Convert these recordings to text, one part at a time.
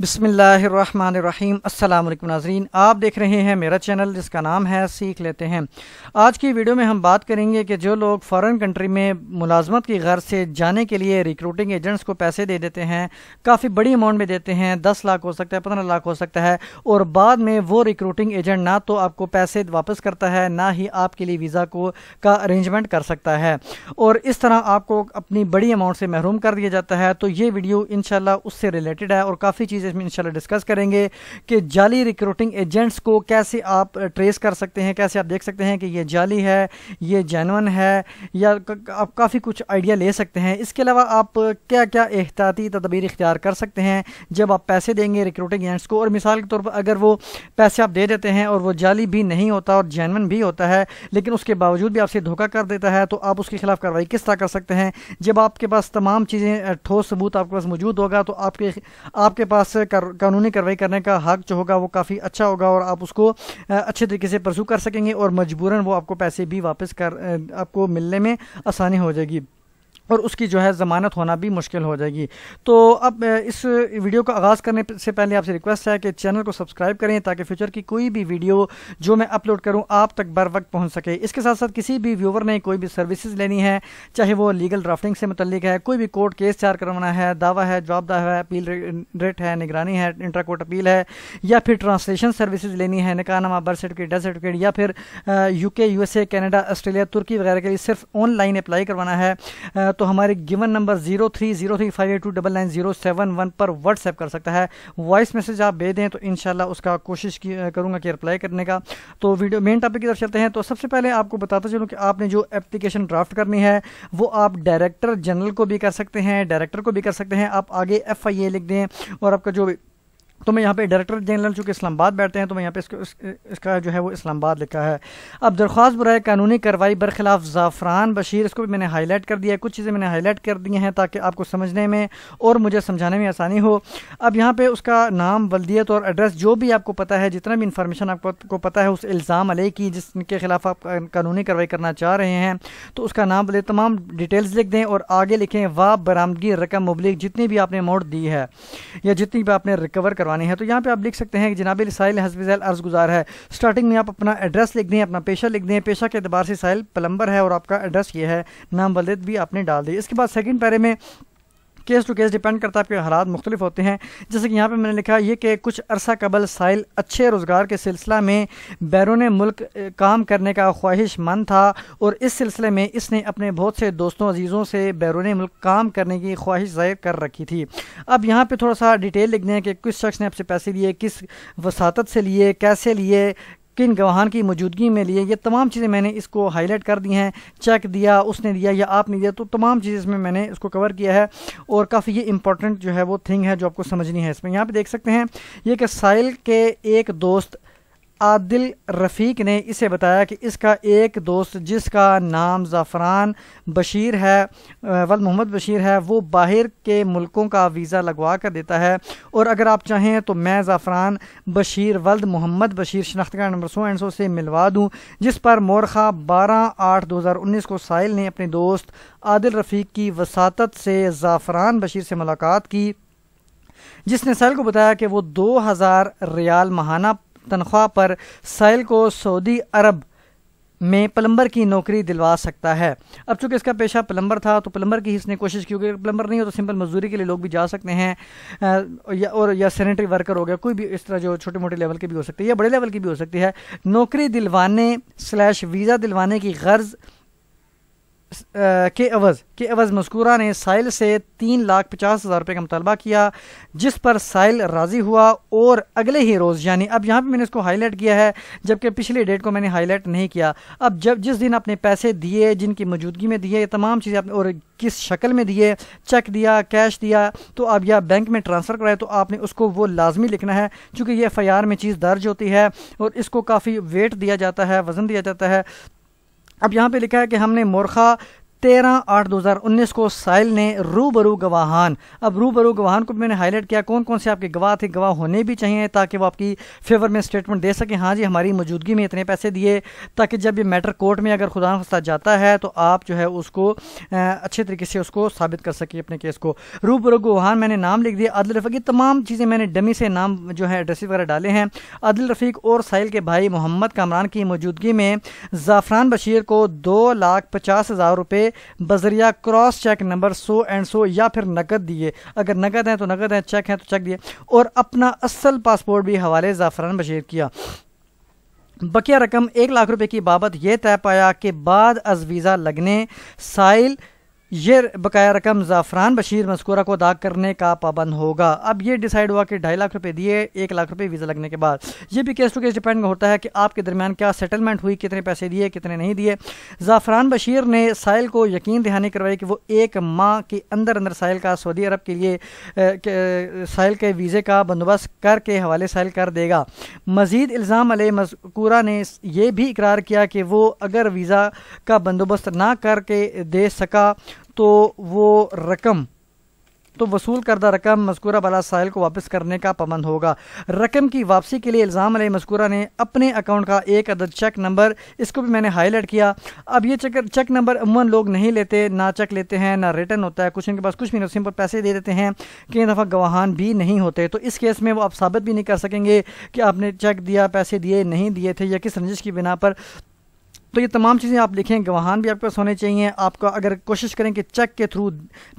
बिसमीम असल नाजरीन आप देख रहे हैं मेरा चैनल जिसका नाम है सीख लेते हैं आज की वीडियो में हम बात करेंगे कि जो लोग फ़ॉरेन कंट्री में मुलाजमत की गर्ज से जाने के लिए रिक्रूटिंग एजेंट्स को पैसे दे देते हैं काफ़ी बड़ी अमाउंट में देते हैं दस लाख हो सकता है पंद्रह लाख हो सकता है और बाद में वो रिक्रूटिंग एजेंट ना तो आपको पैसे वापस करता है ना ही आपके लिए वीज़ा को का अरेंजमेंट कर सकता है और इस तरह आपको अपनी बड़ी अमाउंट से महरूम कर दिया जाता है तो ये वीडियो इन उससे रिलेटेड है और काफ़ी चीज़ें जिसमें इंशाल्लाह डिस्कस करेंगे कि जाली रिक्रूटिंग एजेंट्स को कैसे आप ट्रेस कर सकते हैं कैसे आप देख सकते हैं कि ये जाली है ये जैनवन है या आप काफ़ी कुछ आइडिया ले सकते हैं इसके अलावा आप क्या क्या एहतियाती तदबीर इख्तियार कर सकते हैं जब आप पैसे देंगे रिक्रूटिंग एजेंट्स को और मिसाल के तौर पर अगर वो पैसे आप दे देते हैं और वो जाली भी नहीं होता और जैनवन भी होता है लेकिन उसके बावजूद भी आपसे धोखा कर देता है तो आप उसके खिलाफ कार्रवाई किस तरह कर सकते हैं जब आपके पास तमाम चीज़ें ठोस सबूत आपके पास मौजूद होगा तो आपके आपके पास कर, कानूनी कार्रवाई करने का हक जो होगा वो काफ़ी अच्छा होगा और आप उसको अच्छे तरीके से परसू कर सकेंगे और मजबूरन वो आपको पैसे भी वापस कर आपको मिलने में आसानी हो जाएगी और उसकी जो है ज़मानत होना भी मुश्किल हो जाएगी तो अब इस वीडियो का आगाज़ करने से पहले आपसे रिक्वेस्ट है कि चैनल को सब्सक्राइब करें ताकि फ्यूचर की कोई भी वीडियो जो मैं अपलोड करूं आप तक बर वक्त पहुंच सके इसके साथ साथ किसी भी व्यूवर ने कोई भी सर्विसेज लेनी है चाहे वो लीगल ड्राफ्टिंग से मुतलिक है कोई भी कोर्ट केस तैयार करवाना है दावा है जवाब दावा है अपील रेट है निगरानी है इंट्रा कोर्ट अपील है या फिर ट्रांसलेशन सर्विसज लेनी है निकाहनामा बर्थ सर्टिफिकेट डेथ सर्टिफिकेट या फिर U K U S A Canada Australia तुर्की वगैरह के लिए सिर्फ ऑनलाइन अप्लाई करवाना है तो हमारे given number zero three zero three five eight two double nine zero seven one पर व्हाट्सएप कर सकता है वॉइस मैसेज आप भेज दें तो इन उसका कोशिश करूँगा कि रिप्लाई करने का तो वीडियो मेन टॉपिक की तरफ चलते हैं तो सबसे पहले आपको बताता चलूँ कि आपने जो एप्लीकेशन ड्राफ्ट करनी है वो आप डायरेक्टर जनरल को भी कर सकते हैं डायरेक्टर को भी कर सकते हैं आप आगे एफ लिख दें और आपका जो तो मैं यहाँ पे डायरेक्टर जनरल चूँकि इस्लामाबाद बैठते हैं तो मैं यहाँ पे इसको इसका जो है वो इस्लामाबाद लिखा है अब दरख्वास्त बुराए कानूनी कार्रवाई बरखिलाफ ज़ाफ़रान बशीर इसको भी मैंने हाईलाइट कर दिया है कुछ चीज़ें मैंने हाईलाइट कर दी हैं ताकि आपको समझने में और मुझे समझाने में आसानी हो अब यहाँ पर उसका नाम बल्दियत और एड्रेस जो भी आपको पता है जितना भी इंफॉर्मेशन आपको पता है उस इल्ज़ाम अलह की जिसके ख़िलाफ़ आप कानूनी कार्रवाई करना चाह रहे हैं तो उसका नाम बोले तमाम डिटेल्स लिख दें और आगे लिखें वाह बरामदगी रकम मुबलिक जितनी भी आपने अमाउंट दी है या जितनी भी आपने रिकवर कर करवाने हैं तो यहाँ पे आप लिख सकते हैं कि जनाब साहिल हसबैल अर्ज़ गुजार है स्टार्टिंग में आप अपना एड्रेस लिख दें अपना पेशा लिख दें पेशा के अतबार से साहिल प्लम्बर है और आपका एड्रेस ये है नाम वलद भी आपने डाल दिया इसके बाद सेकेंड पैरे में केस टू केस डिपेंड करता है आपके हालात मुख्तलिफ होते हैं जैसे कि यहाँ पर मैंने लिखा ये कि कुछ अरसा कबल साइल अच्छे रोज़गार के सिलसिला में बैरून मुल्क काम करने का ख्वाहिशमंद था और इस सिलसिले में इसने अपने बहुत से दोस्तों अजीज़ों से बैरून मुल्क काम करने की ख्वाहिश जाहिर कर रखी थी अब यहाँ पर थोड़ा सा डिटेल लिख दें कि किस शख्स ने आपसे पैसे लिए किस वसात से लिए कैसे लिए किन गवाहान की मौजूदगी में लिए ये तमाम चीज़ें मैंने इसको हाईलाइट कर दी हैं चेक दिया उसने दिया या आपने दिया तो तमाम चीज़ इसमें मैंने इसको कवर किया है और काफ़ी ये इंपॉर्टेंट जो है वो थिंग है जो आपको समझनी है इसमें यहाँ पर देख सकते हैं ये कि साइल के एक दोस्त आदिल रफ़ीक ने इसे बताया कि इसका एक दोस्त जिसका नाम ज़ाफ़रान बशीर है वल मोहम्मद बशीर है वो बाहर के मुल्कों का वीज़ा लगवा कर देता है और अगर आप चाहें तो मैं ज़ाफ़रान बशीर वल्द मोहम्मद बशीर शनाख्त का नंबर सौ एंड सौ से मिलवा दूँ जिस पर मोरखा बारह आठ दो हज़ार उन्नीस को साहिल ने अपने दोस्त आदिल रफ़ीक की वसात से ज़ाफ़रान बशीर से मुलाकात की जिसने साहिल को बताया कि वो दो हज़ार रियाल महाना तनख्वाह पर साइल को सऊदी अरब में प्लम्बर की नौकरी दिलवा सकता है अब चूंकि इसका पेशा प्लम्बर था तो प्लम्बर की इसने कोशिश की क्योंकि प्लम्बर नहीं हो तो सिंपल मजदूरी के लिए लोग भी जा सकते हैं या और या सैनिटरी वर्कर हो गया कोई भी इस तरह जो छोटे मोटे लेवल की भी हो सकती है या बड़े लेवल की भी हो सकती है नौकरी दिलवाने स्लैश वीज़ा दिलवाने की गर्ज़ के अवज़ के अवज़ मस्कूरा ने साइल से तीन लाख पचास हज़ार रुपये का मुतालबा किया जिस पर साइल राज़ी हुआ और अगले ही रोज़ यानी अब यहाँ पे मैंने इसको हाईलाइट किया है जबकि पिछली डेट को मैंने हाईलाइट नहीं किया अब जब जिस दिन अपने पैसे दिए जिनकी मौजूदगी में दिए तमाम चीज़ें आपने और किस शक्ल में दिए चेक दिया कैश दिया तो आप या बैंक में ट्रांसफ़र कराए तो आपने उसको वो लाजमी लिखना है चूँकि ये एफ में चीज़ दर्ज होती है और इसको काफ़ी वेट दिया जाता है वज़न दिया जाता है अब यहाँ पे लिखा है कि हमने मोरखा तेरह आठ दो हज़ार उन्नीस को साहिल ने रूबरू गवाहान अब रूबरू गवाहान को मैंने हाईलाइट किया कौन कौन से आपके गवाह थे गवाह होने भी चाहिए ताकि वो आपकी फेवर में स्टेटमेंट दे सकें हाँ जी हमारी मौजूदगी में इतने पैसे दिए ताकि जब ये मैटर कोर्ट में अगर खुदा खस्ता जाता है तो आप जो है उसको अच्छे तरीके से उसको साबित कर सके अपने केस को रूबरू गवाहान मैंने नाम लिख दिया अदल रफ़ीक तमाम चीज़ें मैंने डमी से नाम जो है एड्रेस वगैरह डाले हैं अदल रफ़ीक और साहिल के भाई मोहम्मद कामरान की मौजूदगी में ज़ाफ़रान बशीर को दो लाख पचास हज़ार रुपये दिए बजरिया cross cheque number so and so या फिर नकद दिए अगर नकद हैं तो नकद हैं चेक हैं तो चेक दिए और अपना असल पासपोर्ट भी हवाले ज़ाफ़रान बशीर किया बकिया रकम एक लाख रुपए की बाबत यह तय पाया कि बाद अज वीज़ा लगने साइल ये बकाया रकम ज़ाफ़रान बशीर मस्कूरा को अदा करने का पाबंद होगा अब ये डिसाइड हुआ कि ढाई लाख रुपए दिए एक लाख रुपए वीज़ा लगने के बाद ये भी केस टू केस डिपेंड होता है कि आपके दरमियान क्या सेटलमेंट हुई कितने पैसे दिए कितने नहीं दिए ज़ाफ़रान बशीर ने साइल को यकीन दहानी करवाई कि वो एक माह के अंदर अंदर साइल का सऊदी अरब के लिए साइल के वीज़े का बंदोबस्त करके हवाले साइल कर देगा मज़ीद इल्ज़ाम अल मस्कूरा ने यह भी इकरार किया कि वो अगर वीज़ा का बंदोबस्त ना करके दे सका तो वो रकम तो वसूल करदा रकम मस्कुरा बाला साहिल को वापस करने का पमंद होगा रकम की वापसी के लिए इल्ज़ाम अली मस्कुरा ने अपने अकाउंट का एक अदद चेक नंबर इसको भी मैंने हाईलाइट किया अब ये चेक चेक नंबर अमूमन लोग नहीं लेते ना चेक लेते हैं ना रिटर्न होता है कुछ इनके पास कुछ भी नहीं सिंपल पैसे दे देते हैं कई दफ़ा गवाहान भी नहीं होते तो इस केस में वो आप साबित भी नहीं कर सकेंगे कि आपने चेक दिया पैसे दिए नहीं दिए थे या किस रंजिश की बिना पर तो ये तमाम चीज़ें आप लिखें गवाहान भी आपके पास होने चाहिए आपका अगर कोशिश करें कि चेक के थ्रू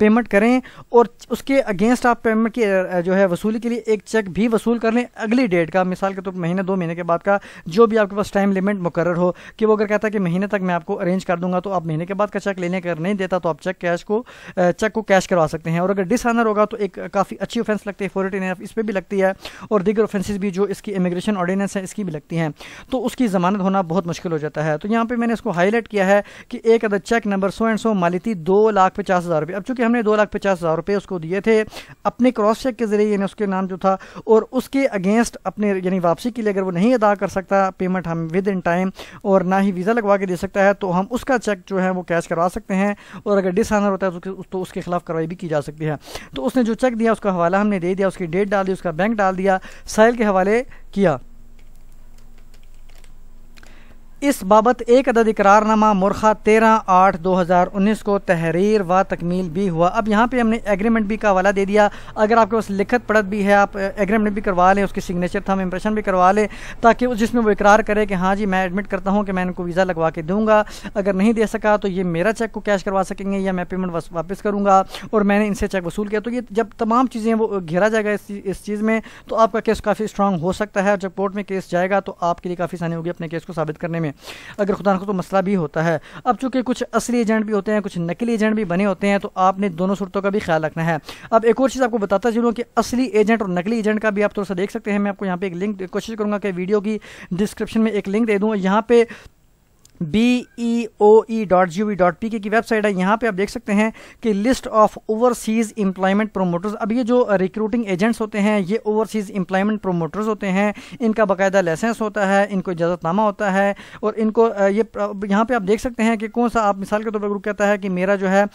पेमेंट करें और उसके अगेंस्ट आप पेमेंट की जो है वसूली के लिए एक चेक भी वसूल कर लें अगली डेट का मिसाल के तौर तो पर महीने दो महीने के बाद का जो भी आपके पास टाइम लिमिट मुकर हो कि वो अगर कहता है कि महीने तक मैं आपको अरेंज कर दूंगा तो आप महीने के बाद का चेक लेने अगर नहीं देता तो आप चेक कैश को चेक को कैश करवा सकते हैं और अगर डिसऑनर होगा तो एक काफ़ी अच्छी ऑफेंस लगती है फोरटी एफ इस पर भी लगती है और दीगर ऑफेंसिस भी जो इसकी इमिग्रेशन ऑर्डिनेंस है इसकी भी लगती हैं तो उसकी जमानत होना बहुत मुश्किल हो जाता है तो यहाँ यहाँ पे मैंने इसको हाईलाइट किया है कि एक other cheque number so and so माली थी दो लाख पचास हज़ार रुपये अब चूँकि हमने दो लाख पचास हज़ार रुपये उसको दिए थे अपने क्रॉस चेक के ज़रिए यानी उसके नाम जो था और उसके अगेंस्ट अपने यानी वापसी के लिए अगर वो नहीं अदा कर सकता पेमेंट हम विद इन टाइम और ना ही वीज़ा लगवा के दे सकता है तो हम उसका चेक जो है वो कैश करवा सकते हैं और अगर डिसऑनर होता है तो, तो उसके खिलाफ कार्रवाई भी की जा सकती है तो उसने जो चेक दिया उसका हवाला हमने दे दिया उसकी डेट डाल दी उसका बैंक डाल दिया साइल के हवाले किया इस बाबत एक अदद इकरारनामा मुरखा तेरह आठ दो हज़ार उन्नीस को तहरीर व तकमील भी हुआ अब यहाँ पे हमने एग्रीमेंट भी का हवाला दे दिया अगर आपके पास लिखत पढ़त भी है आप एग्रीमेंट भी करवा लें उसकी सिग्नेचर हम इम्प्रेशन भी करवा लें ताकि जिसमें वो इकरार करे कि हाँ जी मैं एडमिट करता हूँ कि मैं इनको वीज़ा लगवा के दूँगा अगर नहीं दे सका तो ये मेरा चेक को कैश करवा सकेंगे या मैं पेमेंट वापस करूँगा और मैंने इनसे चेक वसूल किया तो ये जब तमाम चीज़ें वो घेरा जाएगा इस चीज़ में तो आपका केस काफ़ी स्ट्रांग हो सकता है जब कोर्ट में केस जाएगा तो आपके लिए काफ़ी आसानी होगी अपने केस को साबित करने में अगर खुदा न तो मसला भी होता है अब चूँकि कुछ असली एजेंट भी होते हैं कुछ नकली एजेंट भी बने होते हैं तो आपने दोनों सूरतों का भी ख्याल रखना है अब एक और चीज़ आपको बताता चलूँ कि असली एजेंट और नकली एजेंट का भी आप थोड़ा सा देख सकते हैं मैं आपको यहाँ पे एक लिंक कोशिश करूँगा कि वीडियो की डिस्क्रिप्शन में एक लिंक दे दूँ यहाँ पे B E O E dot G O V dot P K की वेबसाइट है यहाँ पे आप देख सकते हैं कि list of overseas employment promoters अब ये जो रिक्रूटिंग एजेंट्स होते हैं ये ओवरसीज़ एम्प्लॉयमेंट प्रोमोटर्स होते हैं इनका बाकायदा लाइसेंस होता है इनको इजाज़तनामा होता है और इनको ये यहाँ पर आप देख सकते हैं कि कौन सा आप मिसाल के तौर पर कहता है कि मेरा जो है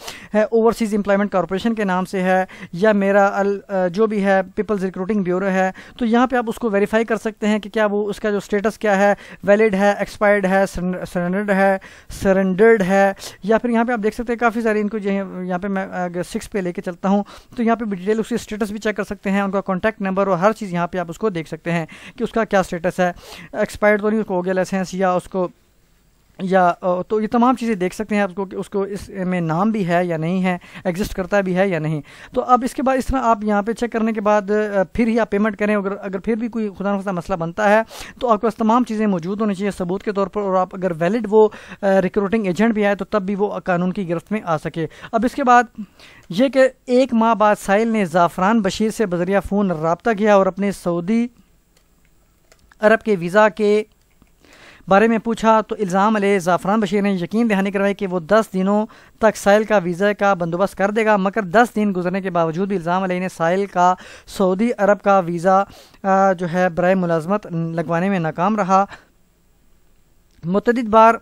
ओवरसीज़ एम्प्लॉयमेंट कॉरपोरेशन के नाम से है या मेरा अल, जो भी है पीपल्स रिक्रूटिंग ब्यूरो है तो यहाँ पर आप उसको वेरीफाई कर सकते हैं कि क्या वो उसका जो स्टेटस क्या है वैलिड है एक्सपायर्ड है सरेंडर्ड है सरेंडर्ड है या फिर यहाँ पे आप देख सकते हैं काफ़ी सारे इनको जो है यहाँ पे मैं अगर सिक्स पे लेके चलता हूँ तो यहाँ पे डिटेल उसकी स्टेटस भी चेक कर सकते हैं उनका कॉन्टैक्ट नंबर और हर चीज़ यहाँ पे आप उसको देख सकते हैं कि उसका क्या स्टेटस है एक्सपायर्ड तो नहीं उसको हो गया लाइसेंस या उसको या तो ये तमाम चीज़ें देख सकते हैं आपको कि उसको में नाम भी है या नहीं है एग्जिस्ट करता भी है या नहीं तो अब इसके बाद इस तरह आप यहाँ पे चेक करने के बाद फिर ही आप पेमेंट करें अगर अगर फिर भी कोई खुदा खुदा मसला बनता है तो आपके पास तमाम चीज़ें मौजूद होनी चाहिए सबूत के तौर पर और आप अगर वैलिड वो रिक्रूटिंग एजेंट भी आए तो तब भी वो कानून की गिरफ्त में आ सके अब इसके बाद ये कि एक माह बाद साहिल ने ज़ाफ़रान बशीर से बजरिया फ़ोन रबता किया और अपने सऊदी अरब के वीज़ा के बारे में पूछा तो इल्ज़ाम अले ज़ाफ़रान बशीर ने यकीन दहानी करवाई कि वो दस दिनों तक साइल का वीज़ा का बंदोबस्त कर देगा मगर दस दिन गुजरने के बावजूद भी इल्ज़ाम अले ने साइल का सऊदी अरब का वीज़ा जो है बर मुलाजमत लगवाने में नाकाम रहा मतदीद बार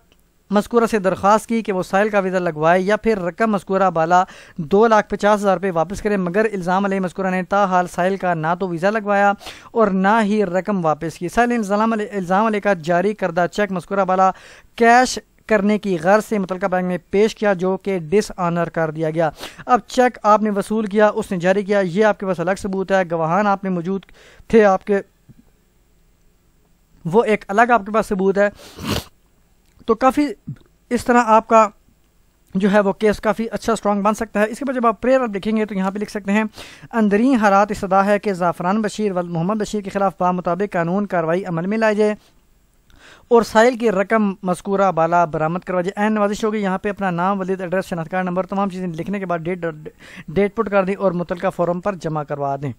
मस्कूरा से दरख्वास्त की कि वो साइल का वीज़ा लगवाए या फिर रकम मस्कूरा बाला दो लाख पचास हज़ार रुपये वापस करें मगर इल्ज़ाम अली मस्कूरा ने हाल साइल का ना तो वीज़ा लगवाया और ना ही रकम वापस की साहिल इल्ज़ाम अली का जारी करदा चेक मस्कूरा बाला कैश करने की गर्ज से मुतल बैंक में पेश किया जो कि डिसऑनर कर दिया गया अब चेक आपने वसूल किया उसने जारी किया ये आपके पास अलग सबूत है गवाहान आपने मौजूद थे आपके वो एक अलग आपके पास सबूत है तो काफ़ी इस तरह आपका जो है वो केस काफ़ी अच्छा स्ट्रॉन्ग बन सकता है इसके बाद जब आप प्रेयर आप देखेंगे तो यहाँ पे लिख सकते हैं अंदरीन हालात सदा है कि ज़ाफ़रान बशीर व मोहम्मद बशीर के खिलाफ बामुताबिक कानून कार्रवाई अमल में लाई जाए और साइल की रकम मस्कूरा बाला बरामद करवा जाए एन नवाजिश होगी यहाँ पे अपना नाम वलीद एड्रेस शनाख्तकार नंबर तमाम चीज़ें लिखने के बाद डेट डेट पुट कर दें और मुतल फॉरम पर जमा करवा दें